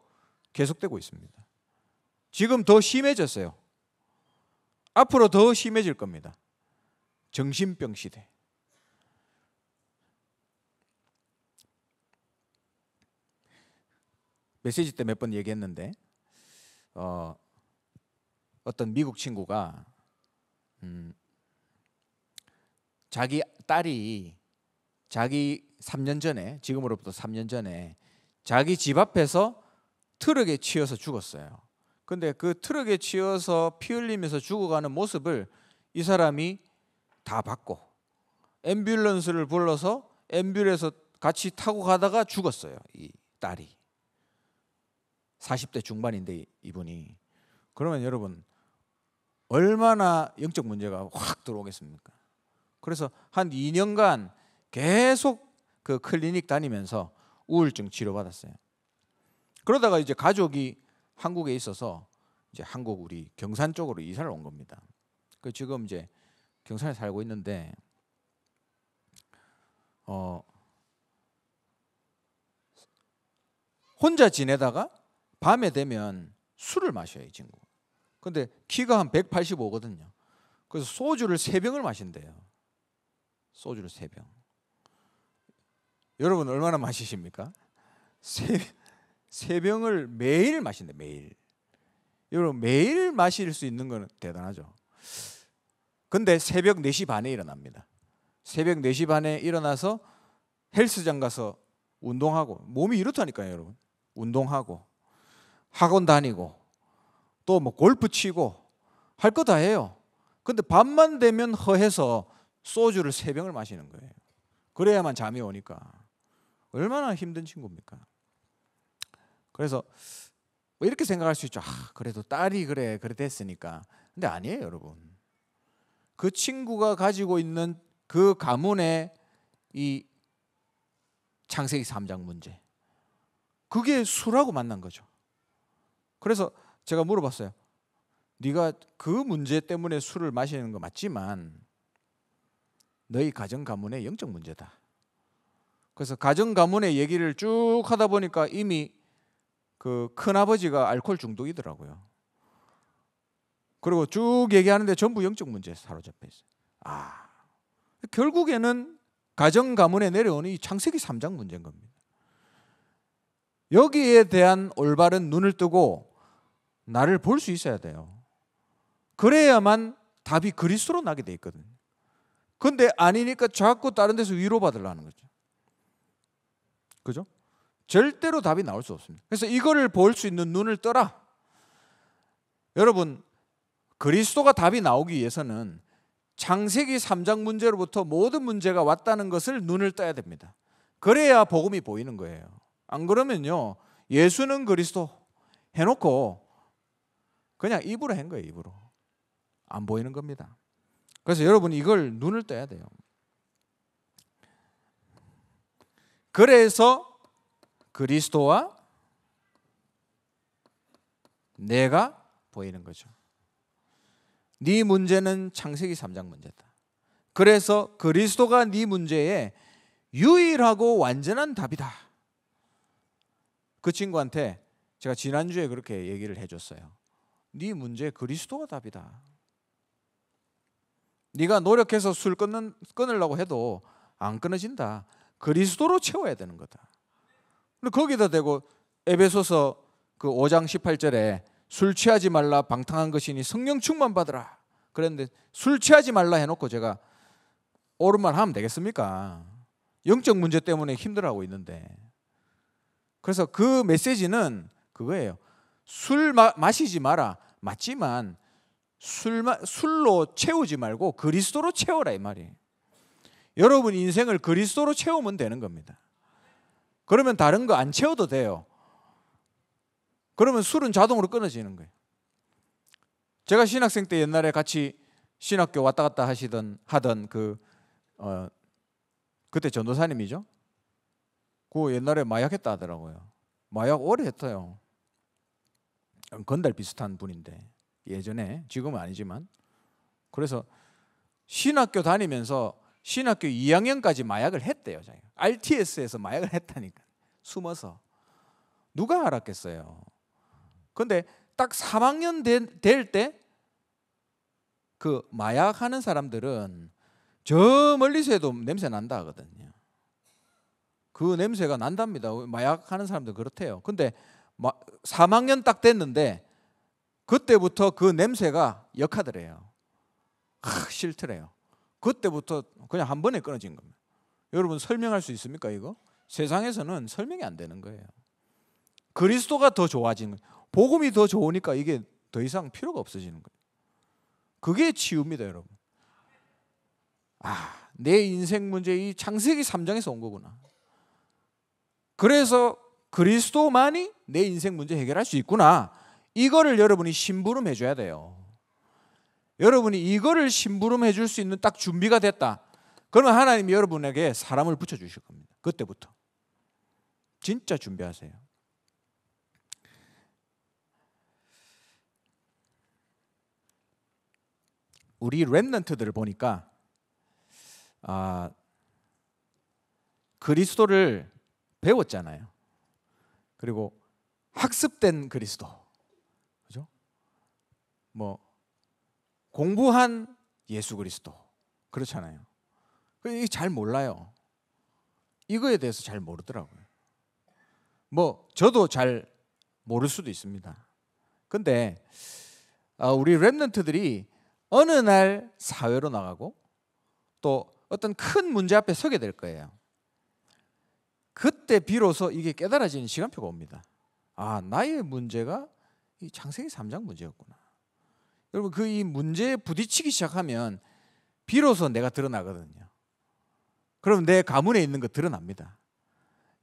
계속되고 있습니다. 지금 더 심해졌어요. 앞으로 더 심해질 겁니다. 정신병 시대. 메시지 때 몇 번 얘기했는데 어, 어떤 미국 친구가 음, 자기 딸이 자기 3년 전에 지금으로부터 3년 전에 자기 집 앞에서 트럭에 치여서 죽었어요. 근데 그 트럭에 치여서 피 흘리면서 죽어가는 모습을 이 사람이 다 봤고 앰뷸런스를 불러서 앰뷸에서 같이 타고 가다가 죽었어요. 이 딸이 40대 중반인데 이분이 그러면 여러분 얼마나 영적 문제가 확 들어오겠습니까? 그래서 한 2년간 계속 그 클리닉 다니면서 우울증 치료받았어요. 그러다가 이제 가족이 한국에 있어서 이제 한국 우리 경산 쪽으로 이사를 온 겁니다. 그 지금 이제 경산에 살고 있는데 어 혼자 지내다가 밤에 되면 술을 마셔요, 이 친구. 근데 키가 한 185거든요. 그래서 소주를 세 병을 마신대요. 소주를 세 병. 여러분 얼마나 마시십니까? 세, 세 병을 매일 마신대 매일. 여러분 매일 마실 수 있는 건 대단하죠. 근데 새벽 4시 반에 일어납니다. 새벽 4시 반에 일어나서 헬스장 가서 운동하고 몸이 이렇다니까요, 여러분. 운동하고 학원 다니고 또 뭐 골프 치고 할 거 다 해요. 근데 밤만 되면 허해서 소주를 세 병을 마시는 거예요. 그래야만 잠이 오니까. 얼마나 힘든 친구입니까? 그래서 뭐 이렇게 생각할 수 있죠. 아, 그래도 딸이 그래 그랬으니까. 근데 아니에요, 여러분. 그 친구가 가지고 있는 그 가문의 이 창세기 3장 문제. 그게 수라고 만난 거죠. 그래서 제가 물어봤어요. 네가 그 문제 때문에 술을 마시는 거 맞지만 너희 가정 가문의 영적 문제다. 그래서 가정 가문의 얘기를 쭉 하다 보니까 이미 그 큰아버지가 알코올 중독이더라고요. 그리고 쭉 얘기하는데 전부 영적 문제에 사로잡혀 있어요. 아. 결국에는 가정 가문에 내려오는 이 창세기 3장 문제인 겁니다. 여기에 대한 올바른 눈을 뜨고 나를 볼 수 있어야 돼요. 그래야만 답이 그리스도로 나게 돼 있거든요. 근데 아니니까 자꾸 다른 데서 위로받으려는 거죠. 그죠? 절대로 답이 나올 수 없습니다. 그래서 이거를 볼 수 있는 눈을 떠라. 여러분 그리스도가 답이 나오기 위해서는 창세기 3장 문제로부터 모든 문제가 왔다는 것을 눈을 떠야 됩니다. 그래야 복음이 보이는 거예요. 안 그러면요. 예수는 그리스도 해놓고 그냥 입으로 한 거예요. 입으로. 안 보이는 겁니다. 그래서 여러분 이걸 눈을 떠야 돼요. 그래서 그리스도와 내가 보이는 거죠. 네 문제는 창세기 3장 문제다. 그래서 그리스도가 네 문제에 유일하고 완전한 답이다. 그 친구한테 제가 지난주에 그렇게 얘기를 해줬어요. 네 문제 그리스도가 답이다. 네가 노력해서 술 끊는, 끊으려고 해도 안 끊어진다. 그리스도로 채워야 되는 거다. 근데 거기다 대고 에베소서 그 5장 18절에 술 취하지 말라 방탕한 것이니 성령 충만 받으라. 그랬는데 술 취하지 말라 해놓고 제가 오른만 하면 되겠습니까? 영적 문제 때문에 힘들어하고 있는데. 그래서 그 메시지는 그거예요. 술 마, 마시지 마라. 맞지만 술, 술로 채우지 말고 그리스도로 채워라 이 말이에요. 여러분 인생을 그리스도로 채우면 되는 겁니다. 그러면 다른 거 안 채워도 돼요. 그러면 술은 자동으로 끊어지는 거예요. 제가 신학생 때 옛날에 같이 신학교 왔다 갔다 하시던 하던 그 어, 그때 전도사님이죠. 그 옛날에 마약했다 하더라고요. 마약 오래 했어요. 건달 비슷한 분인데 예전에 지금은 아니지만 그래서 신학교 다니면서 신학교 2학년까지 마약을 했대요. RTS에서 마약을 했다니까. 숨어서. 누가 알았겠어요. 근데 딱 3학년 될 때 그 마약하는 사람들은 저 멀리서도 냄새 난다 하거든요. 그 냄새가 난답니다. 마약하는 사람들 그렇대요. 근데 3학년 딱 됐는데 그때부터 그 냄새가 역하더래요. 아, 싫더래요. 그때부터 그냥 한 번에 끊어진 겁니다. 여러분 설명할 수 있습니까 이거? 세상에서는 설명이 안 되는 거예요. 그리스도가 더 좋아진 거예요. 복음이 더 좋으니까 이게 더 이상 필요가 없어지는 거예요. 그게 치유입니다, 여러분. 아, 내 인생 문제 이 창세기 3장에서 온 거구나. 그래서 그리스도만이 내 인생 문제 해결할 수 있구나. 이거를 여러분이 심부름해 줘야 돼요. 여러분이 이거를 심부름해 줄 수 있는 딱 준비가 됐다. 그러면 하나님이 여러분에게 사람을 붙여 주실 겁니다. 그때부터. 진짜 준비하세요. 우리 랩런트들을 보니까 아, 그리스도를 배웠잖아요. 그리고 학습된 그리스도. 그죠? 뭐 공부한 예수 그리스도 그렇잖아요. 그 잘 몰라요. 이거에 대해서 잘 모르더라고요. 뭐 저도 잘 모를 수도 있습니다. 근데 아, 우리 랩런트들이 어느 날 사회로 나가고 또 어떤 큰 문제 앞에 서게 될 거예요. 그때 비로소 이게 깨달아지는 시간표가 옵니다. 아, 나의 문제가 이 창세기 3장 문제였구나. 여러분 그 이 문제에 부딪히기 시작하면 비로소 내가 드러나거든요. 그럼 내 가문에 있는 거 드러납니다.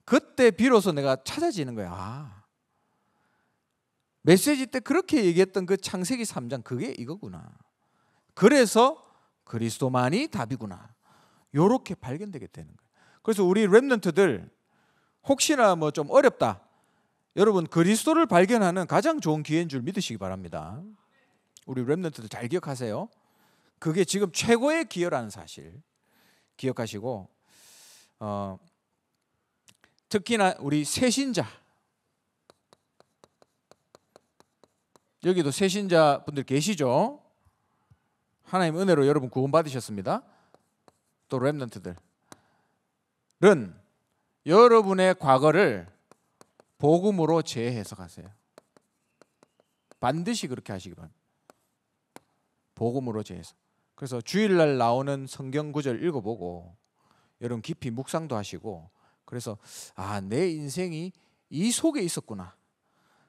그때 비로소 내가 찾아지는 거야. 아, 메시지 때 그렇게 얘기했던 그 창세기 3장 그게 이거구나. 그래서 그리스도만이 답이구나. 요렇게 발견되게 되는 거예요. 그래서 우리 랩런트들 혹시나 뭐 좀 어렵다. 여러분 그리스도를 발견하는 가장 좋은 기회인 줄 믿으시기 바랍니다. 우리 랩런트들 잘 기억하세요. 그게 지금 최고의 기여라는 사실 기억하시고 어, 특히나 우리 세신자 여기도 세신자 분들 계시죠? 하나님 은혜로 여러분 구원받으셨습니다. 또 렘넌트들은 여러분의 과거를 복음으로 재해석하세요. 반드시 그렇게 하시기 바랍니다. 복음으로 제해서 그래서 주일날 나오는 성경 구절 읽어보고 여러분 깊이 묵상도 하시고 그래서 아내 인생이 이 속에 있었구나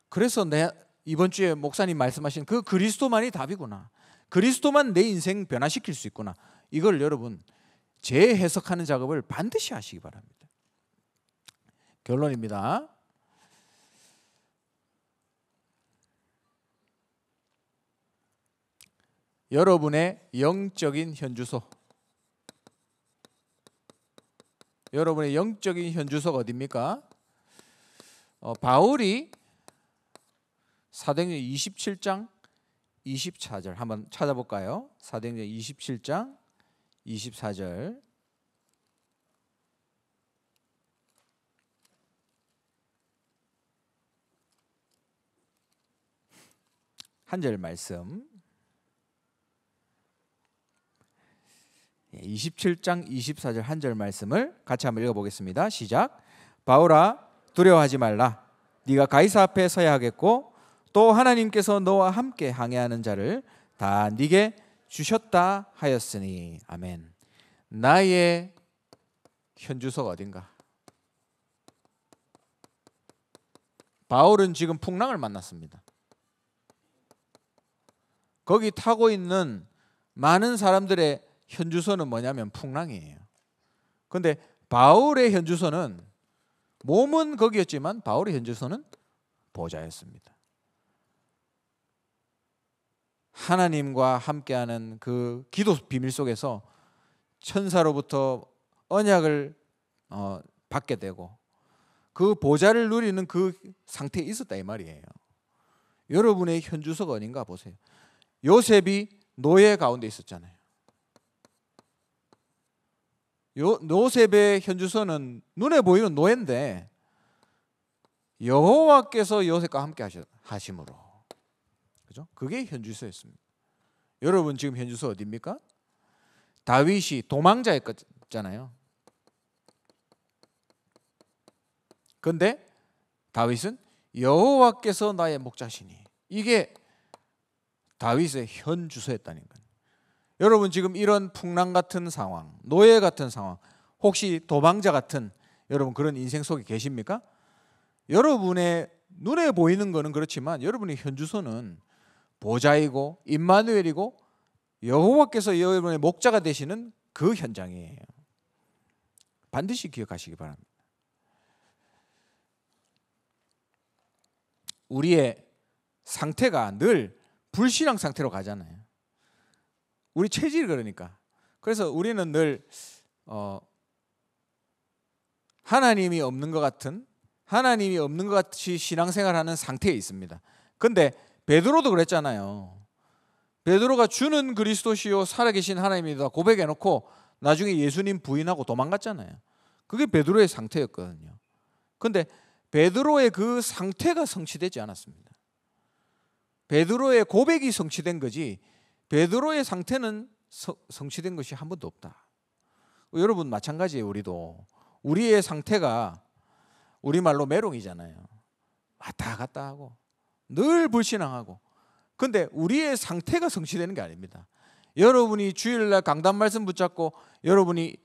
그래서 내 이번 주에 목사님 말씀하신 그 그리스도만이 답이구나 그리스도만 내 인생 변화시킬 수 있구나 이걸 여러분 재해석하는 작업을 반드시 하시기 바랍니다 결론입니다 여러분의 영적인 현주소 여러분의 영적인 현주소가 어디입니까? 어, 바울이 사도행전 27장 24절 한번 찾아볼까요? 사도행전 27장 24절 한 절 말씀 27장 24절 한 절 말씀을 같이 한번 읽어보겠습니다. 시작. 바울아 두려워하지 말라. 네가 가이사 앞에 서야 하겠고 또 하나님께서 너와 함께 항해하는 자를 다 네게 주셨다 하였으니 아멘. 나의 현주소가 어딘가? 바울은 지금 풍랑을 만났습니다. 거기 타고 있는 많은 사람들의 현주소는 뭐냐면 풍랑이에요. 근데 바울의 현주소는 몸은 거기였지만 바울의 현주소는 보좌였습니다. 하나님과 함께하는 그 기도 비밀 속에서 천사로부터 언약을 어, 받게 되고 그 보좌를 누리는 그 상태에 있었다 이 말이에요. 여러분의 현주소가 어딘가 보세요. 요셉이 노예 가운데 있었잖아요. 요, 노셉의 현주소는 눈에 보이는 노예인데 여호와께서 요셉과 함께 하심으로 그죠? 그게 현주소였습니다. 여러분 지금 현주소 어디입니까? 다윗이 도망자였잖아요. 근데 다윗은 여호와께서 나의 목자시니 이게 다윗의 현주소였다는 거예요. 여러분 지금 이런 풍랑 같은 상황, 노예 같은 상황, 혹시 도망자 같은 여러분 그런 인생 속에 계십니까? 여러분의 눈에 보이는 거는 그렇지만 여러분의 현주소는 보좌이고 임마누엘이고 여호와께서 여러분의 목자가 되시는 그 현장이에요. 반드시 기억하시기 바랍니다. 우리의 상태가 늘 불신앙 상태로 가잖아요. 우리 체질이 그러니까. 그래서 우리는 늘 어, 하나님이 없는 것 같은 하나님이 없는 것 같이 신앙생활하는 상태에 있습니다. 근데 베드로도 그랬잖아요. 베드로가 주는 그리스도시요 살아계신 하나님이다 고백해놓고 나중에 예수님 부인하고 도망갔잖아요. 그게 베드로의 상태였거든요. 근데 베드로의 그 상태가 성취되지 않았습니다. 베드로의 고백이 성취된 거지 베드로의 상태는 성취된 것이 한 번도 없다. 여러분 마찬가지예요. 우리도 우리의 상태가 우리 말로 메롱이잖아요. 왔다 아, 갔다 하고 늘 불신앙하고. 근데 우리의 상태가 성취되는 게 아닙니다. 여러분이 주일날 강단 말씀 붙잡고 여러분이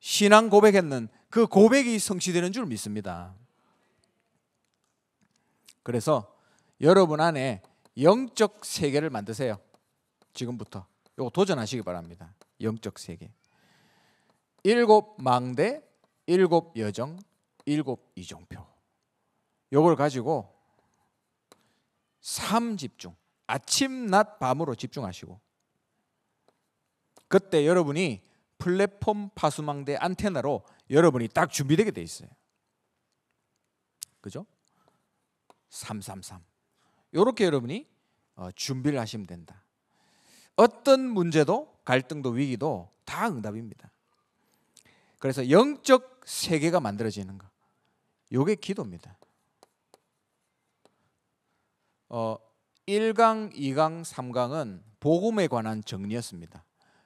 신앙 고백했는 그 고백이 성취되는 줄 믿습니다. 그래서 여러분 안에 영적 세계를 만드세요. 지금부터 요거 도전하시기 바랍니다. 영적 세계. 일곱 망대, 일곱 여정, 일곱 이정표. 요걸 가지고 삼 집중. 아침, 낮, 밤으로 집중하시고 그때 여러분이 플랫폼 파수망대 안테나로 여러분이 딱 준비되게 돼 있어요. 그죠? 333. 요렇게 여러분이 어, 준비를 하시면 된다. 어떤 문제도 갈등도 위기도 다 응답입니다. 그래서 영적 세계가 만들어지는 거. 요게 기도입니다. 어, 1강, 2강, 3강은 복음에 관한 정리였습니다.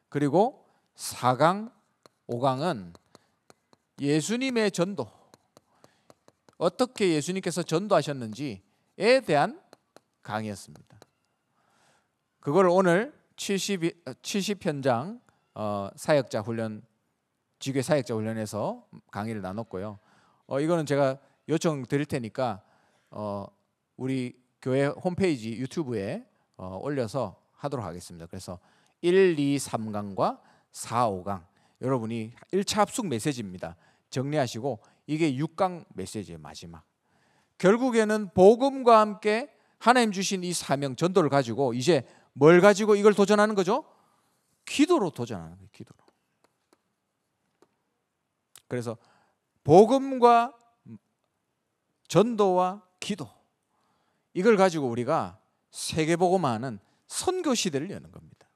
그리고 4강, 5강은 예수님의 전도. 어떻게 예수님께서 전도하셨는지에 대한 강의였습니다. 그걸 오늘 70, 70현장 어, 어, 사역자 훈련 지교 사역자 훈련에서 강의를 나눴고요. 어, 이거는 제가 요청 드릴 테니까 어, 우리 교회 홈페이지 유튜브에 어, 올려서 하도록 하겠습니다. 그래서 1, 2, 3강과 4, 5강 여러분이 1차 합숙 메시지입니다. 정리하시고 이게 6강 메시지의 마지막. 결국에는 복음과 함께 하나님 주신 이 사명 전도를 가지고 이제 뭘 가지고 이걸 도전하는 거죠? 기도로 도전하는 거예요. 기도로. 그래서 복음과 전도와 기도 이걸 가지고 우리가 세계보고만은 선교 시대를 여는 겁니다.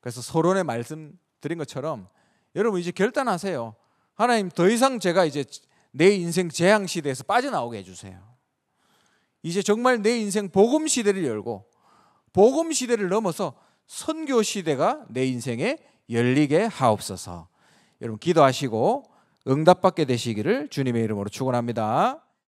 그래서 서론에 말씀드린 것처럼 여러분 이제 결단하세요. 하나님 더 이상 제가 이제 내 인생 재앙 시대에서 빠져나오게 해주세요. 이제 정말 내 인생 복음 시대를 열고 복음 시대를 넘어서 선교 시대가 내 인생에 열리게 하옵소서. 여러분 기도하시고 응답받게 되시기를 주님의 이름으로 축원합니다.